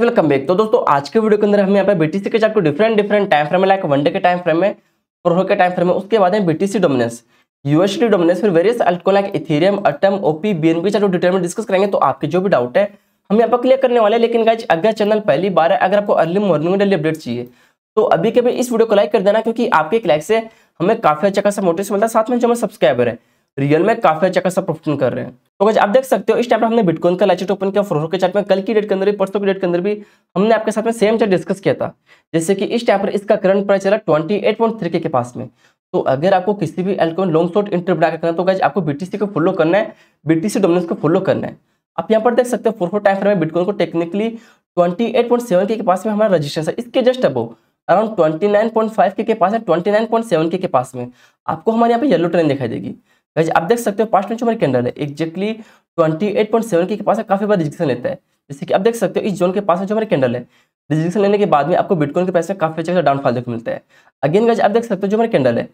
welcome back तो दोस्तों आज के वीडियो के अंदर हम यहाँ पे बीटीसी के chart different different time frame में लाइक वनडे के टाइम फ्रेम में प्रो के टाइम फ्रेम में उसके बाद बीटीसी डोमिनेंस यूएसडी डोमिनेंस फिर various altcoin like Ethereum atom OP BNB chart detail में डिस्कस करेंगे तो आपके जो भी डाउट है हम यहाँ पर क्लियर करने वाले लेकिन अगर चैनल पहली बार है अगर आपको अर्ली मॉर्निंग में डेली अपडेट चाहिए तो अभी के भी इस वीडियो को लाइक कर देना क्योंकि आपके एक लाइक से हमें काफी अच्छा खासा मोटिवेशन मिलता है साथ में जो हमारे सब्सक्राइबर है रियल में काफी अच्छा खासा प्रोफेशन कर रहे हैं तो गाइस आप देख सकते हो इस टाइम पर हमने बिटकॉइन का लाइचेट ओपन किया फ्रोरो के चार्ट में कल की डेट के अंदर भी परसों की डेट के अंदर भी हमने आपके साथ में सेम चार्ट डिस्कस किया था जैसे कि इस टाइम पर इसका करंट प्राइस चला ट्वेंटी एट पॉइंट थ्री के पास में तो अगर आपको किसी भी एल्कोन लॉन्ग शॉर्ट इंटर बना करना तो गाइज आपको बीटीसी को फॉलो करना है बीटीसी तो डोमिनेंस को फॉलो करना है आप यहाँ पर देख सकते हो फोर टाइम फ्रेम में बिटकॉइन को technically twenty eight point seven के पास में हमारा रजिस्ट्रेशन है इसके जस्ट अबो अराउंड 29.5 के के पास है 29.7 के के पास में आपको हमारे यहाँ पे येलो ट्रेन दिखाई देगी वैसे आप देख सकते हो पास्ट में जो हमारे कैंडल है एक्जैक्टली 28.7 के, के पास है काफ़ी बार रिजेक्शन लेता है जैसे कि आप देख सकते हो इस जोन के पास में जो हमारे कैंडल है रिजेक्शन लेने के बाद में आपको बिटकॉइन के पैसे काफ़ी अच्छा डाउनफॉल देखने मिलता है अगेन वैसे आप देख सकते हो जो हमारे कैंडल है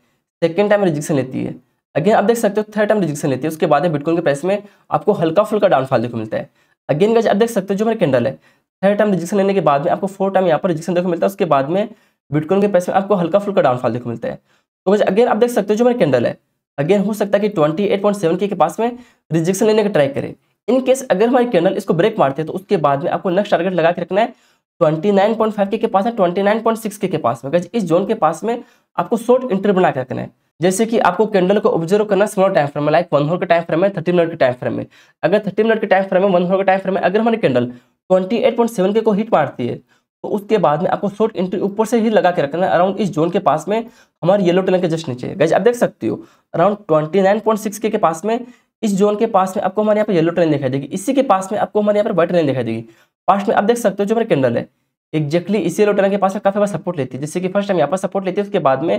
सेकेंड टाइम रिजेक्शन लेती है अगेन आप देख सकते हो थर्ड टाइम रिजेक्शन लेती है उसके बाद बिटकॉइन के पैसे में आपको हल्का फुल्का डाउनफॉल देखने मिलता है अगेन वैसे आप देख सकते हो जो हमारे कैंडल है थर्ड टाइम रिजेक्शन लेने के बाद में आपको फोर्थ टाइम यहाँ पर रिजेक्शन देखने मिलता है उसके बाद में बिटकॉइन के पैसे में आपको हल्का फुल्का डाउनफॉल देखने को मिलता है तो बस अगेन आप देख सकते हो जो मेरा कैंडल है अगेन हो सकता है कि 28.7 के, के पास में रिजेक्शन लेने का ट्राई करें इन केस अगर हमारे कैंडल इसको ब्रेक मारते हैं तो उसके बाद में आपको नेक्स्ट टारगेट लगा के रखना है 29.5 के, के पास है 29.6 के, के पास में इस जोन के पास में आपको शॉर्ट इंटर बना के रखना है जैसे कि आपको कैंडल को ऑब्जर्व करना स्मॉल टाइम फ्रेम में लाइक वन होर के टाइम फ्रेम में थर्टी मिनट के टाइम फ्रेम में अगर थर्टी मिनट के टाइम फ्रेम में वन होर के टाइम फ्रेम में अगर हमारी candle twenty eight point seven के को हिट मारती है तो उसके बाद में आपको शॉर्ट एंट्री ऊपर से ही लगा के रखना है अराउंड इस जोन के पास में हमारे येलो टेलन के जस्ट नीचे गैज आप देख सकते हो around twenty nine point six के, पास में इस जोन के पास में आपको हमारे यहाँ पर येलो ट्रेन दिखाई देगी इसी के पास में आपको हमारे यहाँ पर व्हाइट ट्रेन दिखाई देगी पास में आप देख सकते हो जो हमारे कैंडल है एक्जैक्टली इसी लोटेना के पास काफी बार सपोर्ट लेती है जैसे कि फर्स्ट टाइम यहाँ पर सपोर्ट लेती है उसके बाद में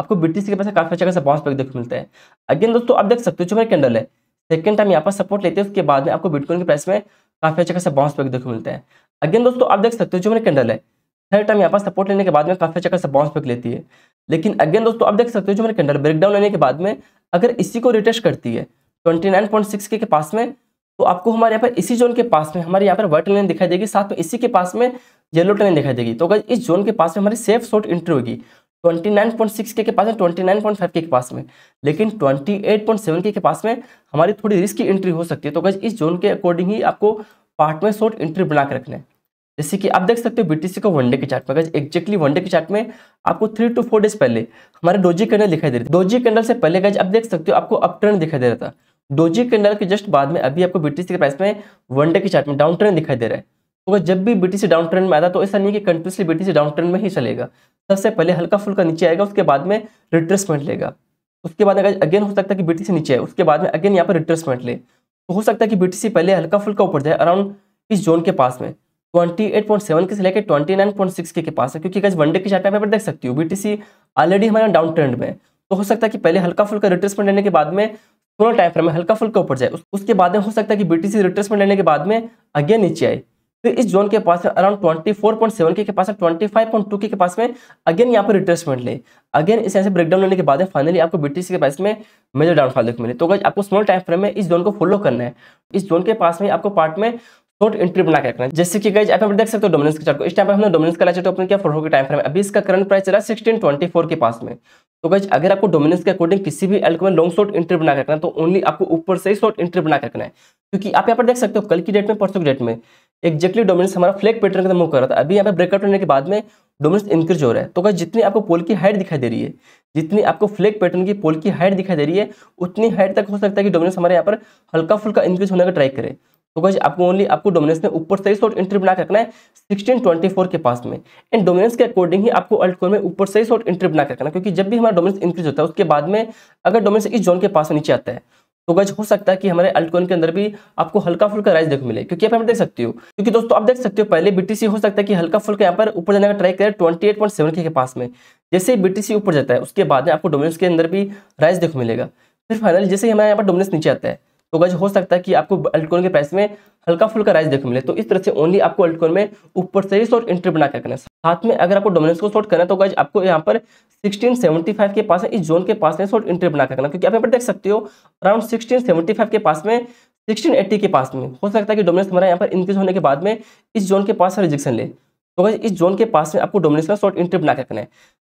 आपको बीटीसी के पास काफी अच्छा खासा बाउंस बैक देखने मिलता है अगेन दोस्तों आप देख सकते हो जो हमारे कैंडल है सेकंड टाइम यहाँ पर सपोर्ट लेते हैं उसके बाद में आपको बिटकॉइन के प्राइस में काफी अच्छा खासा बाउंस बैक देखने को मिलता है अगेन दोस्तों आप देख सकते हो जो मेरे कैंडल है थर्ड टाइम यहाँ पर सपोर्ट लेने के बाद में काफी चक्कर से बाउंस बैक लेती है लेकिन अगेन दोस्तों आप देख सकते हो जो मेरे कैंडल ब्रेकडाउन लेने के बाद में अगर इसी को रिटेस्ट करती है 29.6 के, के पास में तो आपको हमारे यहाँ पर इसी जोन के पास में हमारे यहाँ पर व्हाइट लाइन दिखाई देगी साथ में इसी के पास में येलो लाइन दिखाई देगी तो अगर इस जोन के पास में हमारी सेफ शॉर्ट एंट्री होगी 29.6 के के पास में 29.5 के के पास में लेकिन 28.7 के के पास में हमारी थोड़ी रिस्क की एंट्री हो सकती है तो अगर इस जोन के अकॉर्डिंग ही आपको पार्ट में शॉर्ट एंट्री बना के रख लें जैसे कि आप देख सकते हो बीटीसी को वनडे के चार्ट में एक्जैक्टली वनडे के चार्ट में आपको थ्री टू फोर डेज पहले हमारे डोजी कैंडल दिखाई दे रही थी डोजी कैंडल से पहले गज आप देख सकते हो आपको अप ट्रेंड दिखाई दे रहा था डोजी कैंडल के जस्ट बाद में अभी आपको बीटीसी के प्राइस में वनडे के चार्ट में डाउन ट्रेंड दिखाई दे रहा है तो जब भी बीटीसी डाउन ट्रेंड में आता तो ऐसा नहीं है कि कंटिन्यूसली बीटीसी डाउन ट्रेंड में ही चलेगा सबसे पहले हल्का फुल्का नीचे आएगा उसके बाद में रिट्रेसमेंट लेगा उसके बाद अगर अगेन हो सकता है कि बीटीसी नीचे आए उसके बाद में अगेन यहाँ पर रिट्रेसमेंट ले तो हो सकता है कि बीटीसी पहले हल्का फुल्का ऊपर जाए अराउंड इस जोन के पास में 28.7 के से लेकर 29.6 के के पास है क्योंकि वनडे की चार्ट में देख सकती हो बीटीसी ऑलरेडी हमारा डाउन ट्रेंड में तो हो सकता है कि पहले हल्का फुल्का रिट्रेसमेंट लेने के बाद में थोड़ा टाइम फ्रेम में हल्का फुल्का ऊपर जाए उसके बाद में हो सकता है कि बीटीसी रिट्रेसमेंट लेने के बाद में अगेन नीचे आए तो इस जोन के पास ट्वेंटी फोर पॉइंट सेवन के पास ट्वेंटी फाइव पॉइंट टू के पास में अगेन यहाँ पर रिट्रेसमेंट ले अगेन इस ऐसे ब्रेकडाउन लेने के बाद फाइनली आपको बीटीसी के पास में मेजर डाउनफॉल देखने मिले तो अगर आपको स्मॉल टाइम फ्रेम में इस जोन को फॉलो करना है इस जोन के पास में आपको पार्ट में शॉर्ट एंट्री बना के रखना जैसे कि गाइज आप देख सकते हो डोमिनेंस के चार्ट को इस टाइम पर हमने डोमिनेंस का चार्ट ओपन किया फोर के टाइम फ्रेम अभी इसका करंट प्राइस चला सिक्सटीन ट्वेंटी फोर के पास में तो गाइज अगर आपको डोमिनेंस के अकॉर्डिंग किसी भी एल्को में लॉन्ग शॉर्ट एंट्री बना के रखना है तो ओनली आपको ऊपर से ही शॉर्ट एंट्री बना के रखना है क्योंकि आप यहाँ पर देख सकते हो कल की डेट में परसों की डेट में एक्जैक्टली डोमिनेंस हमारा फ्लैग पैटर्न का मूव कर रहा था अभी यहाँ पे ब्रेकआउट होने के बाद में डोमिनेंस इंक्रीज हो रहा है तो गाइज जितनी आपको पोल की हाइट दिखाई दे रही है जितनी आपको फ्लैग पैटर्न की पोल की हाइट दिखाई दे रही है उतनी हाइट तक हो सकता है कि डोमिनेंस हमारे यहाँ पर हल्का फुल्का इंक्रीज होने का ट्राई करे तो गाइस आपको ओनली आपको डोमिनेंस में ऊपर से ही शॉर्ट एंट्री बना के रखना है सिक्सटीन ट्वेंटी फोर के पास में एंड डोमिनेंस के अकॉर्डिंग ही आपको अल्ट कोर में ऊपर से ही शॉर्ट एंट्री बना के रखना क्योंकि जब भी हमारा डोमिनेंस इंक्रीज होता है उसके बाद में अगर डोमिनेंस इस जोन के पास नीचे आता है तो गज हो सकता है कि हमारे अल्टकॉइन के अंदर भी आपको हल्का फुल्का राइज देखने मिले क्योंकि आप देख सकते हो क्योंकि दोस्तों आप देख सकते हो पहले बीटीसी हो सकता है कि हल्का फुल्का यहाँ पर ऊपर जाने का ट्राई करे ट्वेंटी एट पॉइंट सेवन के पास में जैसे ही बीटीसी ऊपर जाता है उसके बाद में आपको डोमिनेंस के अंदर भी राइज देखने मिलेगा फिर फाइनली जैसे हमारे यहाँ पर डोमिनेंस नीचे आता है तो गज हो सकता है कि आपको अल्टकॉइन के प्राइस में हल्का फुल्का राइज देखने मिले तो इस तरह से ओनली आपको अल्टकॉइन में ऊपर से ही शॉर्ट एंट्री बना करना है साथ में अगर आपको डोमिनेंस को शॉर्ट करना है तो गज आपको यहाँ पर 1675 के पास है इस जोन के पास में शॉर्ट एंट्री बना करना क्योंकि आप यहाँ पर देख सकते हो अराउंड 1675 के पास में 1680 के पास में हो सकता है कि डोमिनेंस हमारा यहाँ पर इंक्रीज होने के बाद में इस जोन के पास रिजेक्शन ले तो गज इस जोन के पास में आपको डोमिनेंस में शॉर्ट एंट्री बना करना है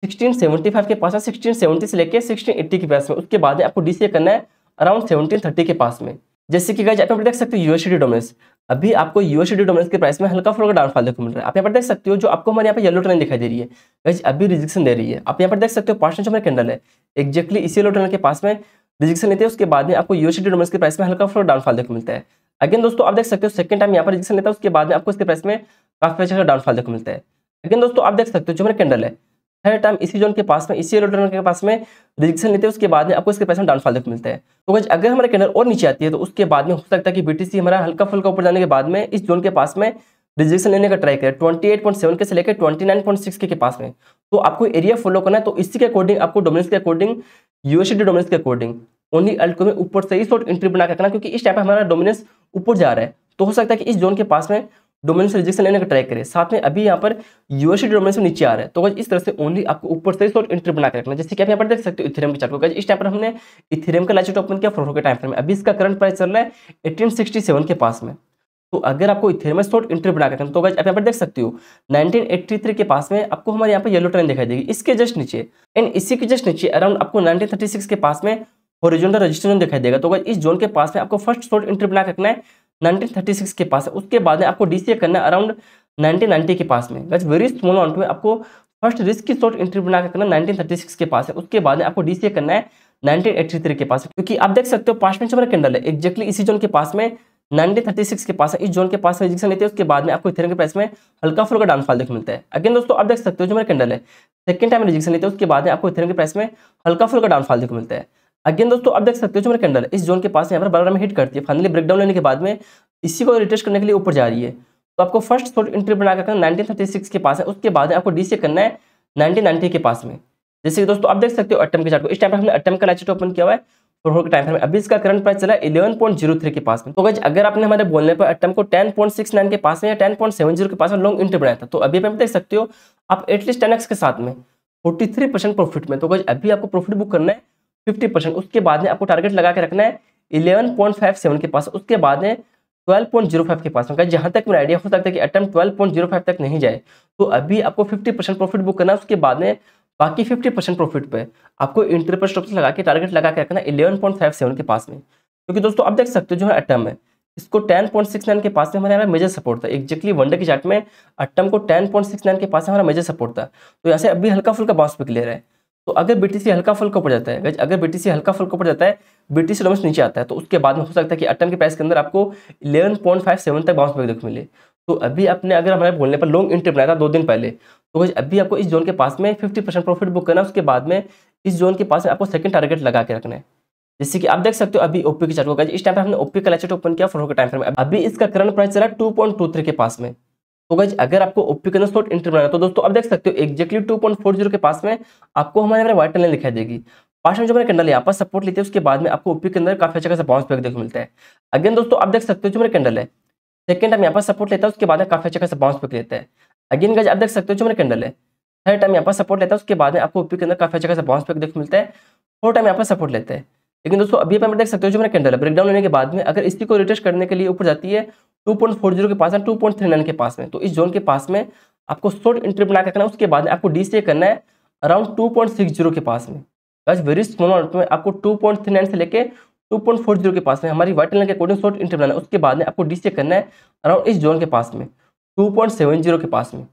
1675 के पास में 1670 से लेकर 1680 के पास में उसके बाद में आपको डीसीए करना है अराउंड सेवनटीन थर्टी के पास में जैसे कि गाइज आप यहाँ पर देख सकते हो यूएसडी डोमेस अभी आपको यूएसडी डोमेस के प्राइस में हल्का फुल्का डाउनफॉल देखो मिल रहा है आप यहाँ पर देख सकते हो जो आपको हमारे यहाँ पर येलो ट्रेन दिखाई दे रही है गाइज अभी रिजेक्शन दे रही है आप यहाँ पर देख सकते हो पार्टनर जो हमारे कैंडल है एक्जैक्टली इसी येलो ट्रेन के पास में रिजेक्शन लेते हैं उसके बाद में आपको यूएसडी डोमेस के प्राइस में हल्का फुल्का डाउनफॉल देखो मिलता है अगेन दोस्तों आप देख सकते हो सेकंड टाइम यहाँ पर रिजेक्शन लेता है उसके बाद में आपको इसके प्राइस में काफी अच्छा डाउनफॉल देखो मिलता है अगेन दोस्तों आप देख सकते हो जो हमारे कैंडल है हर टाइम इसी जोन के पास में इसी रेड जोन के पास में रिजेक्शन लेते हैं उसके बाद में आपको इसके पैसे डाउनफॉल देखने मिलते हैं तो कुछ अगर हमारे कैंडल और नीचे आती है तो उसके बाद में हो सकता है कि बीटीसी हमारा हल्का फुल्का ऊपर जाने के बाद में इस जोन के पास में रिजेक्शन लेने का ट्राई करें 28.7 के से लेकर 29.6 के, के पास में तो आपको एरिया फॉलो करना है तो इसी के अकॉर्डिंग आपको डोमिनस के अकॉर्डिंग यूएसडी डोमिनस के अकॉर्डिंग ओनली अल्ट में ऊपर से ही शॉर्ट एंट्री बना करना क्योंकि इस टाइप हमारा डोमिनस ऊपर जा रहा है तो हो सकता है कि इस जोन के पास में डोमेन से रिजेक्शन लेने का ट्राई करें साथ में अभी यहाँ पर यूएसडी डोमेन से नीचे आ रहा है तो इस तरह से ओनली आपको ऊपर से शॉर्ट एंट्री बनाकर रखना जैसे कि आप यहाँ पर देख सकते हो इथेरियम के चार्ट को इस टाइम पर हमने इथेरियम का लास्ट ओपन किया फोर के टाइम फ्रेम अभी इसका करंट प्राइस चल रहा है एटीन के पास में तो अगर आपको इथेरियम शॉर्ट एंट्री बनाकर रखना तो आप यहाँ पर देख सकते हो 1983 के पास में आपको हमारे यहाँ पर येलो ट्रेन दिखाई देगी इसके जस्ट नीचे एंड इसी के जस्ट नीचे अराउंड आपको 1936 के पास में हॉरिजॉन्टल रजिस्ट्रेशन दिखाई देगा तो अगर इस जोन के पास में आपको फर्स्ट शॉर्ट एंट्री बनाकर रखना है 1936 के पास है उसके बाद में आपको डीसीए करना अराउंड 1990 के पास में गज वेरी स्मॉल अमाउंट में आपको फर्स्ट रिस्क की शॉर्ट एंट्री बना करना 1936 के पास है उसके बाद में आपको डीसीए करना है थ्री के पास क्योंकि आप देख सकते हो पांच में चमर कैंडल है एक्जैक्टली इसी जोन के पास में 1936 के पास है इस जोन के पास रिजेक्शन लेते हैं उसके बाद में आपको इथेरियम के प्राइस में हल्का फुल्का डाउनफॉल देखने मिलता है अगेन दोस्तों आप देख सकते हो जो मेरा कैंडल है सेकंड टाइम रिजेक्शन लेते हैं उसके बाद में आपको इथेरियम के प्राइस में हल्का फुल्का डाउनफॉल देखने मिलता है अगेन दोस्तों आप देख सकते हो जो मेरा कैंडल इस जोन के पास यहाँ पर बारह में हिट करती है फाइनली ब्रेकडाउन लेने के बाद में इसी को रिटेस्ट करने के लिए ऊपर जा रही है तो आपको फर्स्ट शॉर्ट इंट्री बना करना नाइनटीन थर्टी सिक्स के पास है उसके बाद आपको डी से करना है नाइनटीन नाइनटी के पास में जैसे कि दोस्तों आप देख सकते हो अटम के चार्ट को इस टाइम पर हमने अटम का लाइट ओपन किया हुआ है फोर के टाइम पर अभी इसका करंट प्राइस चला इलेवन पॉइंट जीरो थ्री के पास में तो अगर आपने हमारे बोलने पर अटम को टेन पॉइंट सिक्स नाइन के पास में या टेन पॉइंट सेवन जीरो के पास में लॉन्ग इंट्री बनाया था तो अभी आप देख सकते हो आप एटलीस्ट टेन एक्स के साथ में फोर्टी थ्री परसेंट प्रॉफिट में तो अभी आपको प्रॉफिट बुक करना है फिफ्टी परसेंट उसके बाद में आपको टारगेट लगा के रखना है इलेवन पॉइंट फाइव सेवन के पास उसके बाद में ट्वेल्व पॉइंट जीरो फाइव के पास होगा जहाँ तक मेरा आइडिया हो सकता है कि atom twelve point zero five तक नहीं जाए तो अभी आपको फिफ्टी परसेंट प्रॉफिट बुक करना है उसके बाद में बाकी फिफ्टी परसेंट प्रॉफिट पे आपको इंटरपर स्टॉप्स लगा के टारगेट लगा के रखना इलेवन पॉइंट फाइव सेवन के पास में क्योंकि दोस्तों आप देख सकते हो जो है अटम है इसको नाइन के पास में हमारा मेजर सपोर्ट था एक्जैक्टली वनडे के चार्ट में अटम को नाइन के पास हमारा मेजर सपोर्ट था तो यहाँ से अभी हल्का फुल्का बाउंस पे क्लियर है तो अगर बीटीसी हल्का फुल्का पड़ जाता है अगर बीटीसी हल्का फुल्का पड़ जाता है बीटीसी डोमेंस नीचे आता है तो उसके बाद में हो सकता है कि अटम के प्राइस के अंदर आपको 11.57 तक बाउंस बैक देखने मिले तो अभी आपने अगर हमारे बोलने पर लॉन्ग एंट्री बनाया था दो दिन पहले तो अभी आपको इस जोन के पास में फिफ्टी प्रॉफिट बुक करना उसके बाद में इस जोन के पास में आपको सेकंड टारगेट लगा के रखना है जैसे कि आप देख सकते हो अभी ओपी के चार्ट को इस टाइम पर हमने ओपी का लाइट ओपन किया फोर के टाइम पर अभी इसका करंट प्राइस चला टू पॉइंट टू थ्री के पास में तो गज अगर आपको ओपी के अंदर शॉर्ट एंट्री बनाना तो दोस्तों आप देख सकते हो exactly two point four zero के पास में आपको हमारे यहाँ व्हाइट लाइन दिखाई देगी पास में जो मेरे कैंडल यहाँ पर सपोर्ट लेते हैं उसके बाद में आपको ओपी के अंदर काफी अच्छा खासा बाउंस बैक देखने मिलता है अगेन दोस्तों आप देख सकते हो जो मेरे कैंडल है सेकंड टाइम यहाँ पर सपोर्ट लेता है उसके बाद में काफी अच्छा खासा बाउंस बैक लेता है अगेन गज आप देख सकते हो जो मेरे कैंडल है थर्ड टाइम यहाँ पर सपोर्ट लेता है उसके बाद में आपको ओपी के अंदर काफी अच्छा खासा बाउंस बैक देखने मिलता है फोर्थ टाइम यहाँ पर सपोर्ट लेते हैं लेकिन दोस्तों अभी आप देख सकते हो जो मेरे कैंडल है ब्रेकडाउन लेने के बाद में अगर इसी को रिटेस्ट करने के लिए ऊपर जाती है टू पॉइंट फोर जीरो के पास है टू पॉइंट थ्री नाइन के पास में तो इस जोन के पास में आपको शॉर्ट एंट्री बना करना है उसके बाद आपको डी से करना है around two point six zero के पास में बस वेरी स्मॉल अमाउंट में आपको टू पॉइंट थ्री नाइन से लेकर टू पॉइंट फोर जीरो के पास में हमारी वाइट लाइन के अकॉर्डिंग शॉर्ट एंट्री बनाना है उसके बाद में आपको डी से करना है अराउंड इस जोन के पास में टू पॉइंट सेवन जीरो के पास में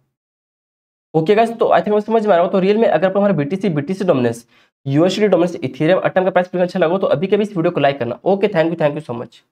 ओके गाइस तो आई थिंक मैं समझ में आ रहा हूँ तो रियल में अगर हमारा BTC BTC dominance USD dominance Ethereum atom का प्राइस अच्छा लगा तो अभी के भी इस वीडियो को लाइक करना okay thank you thank you so much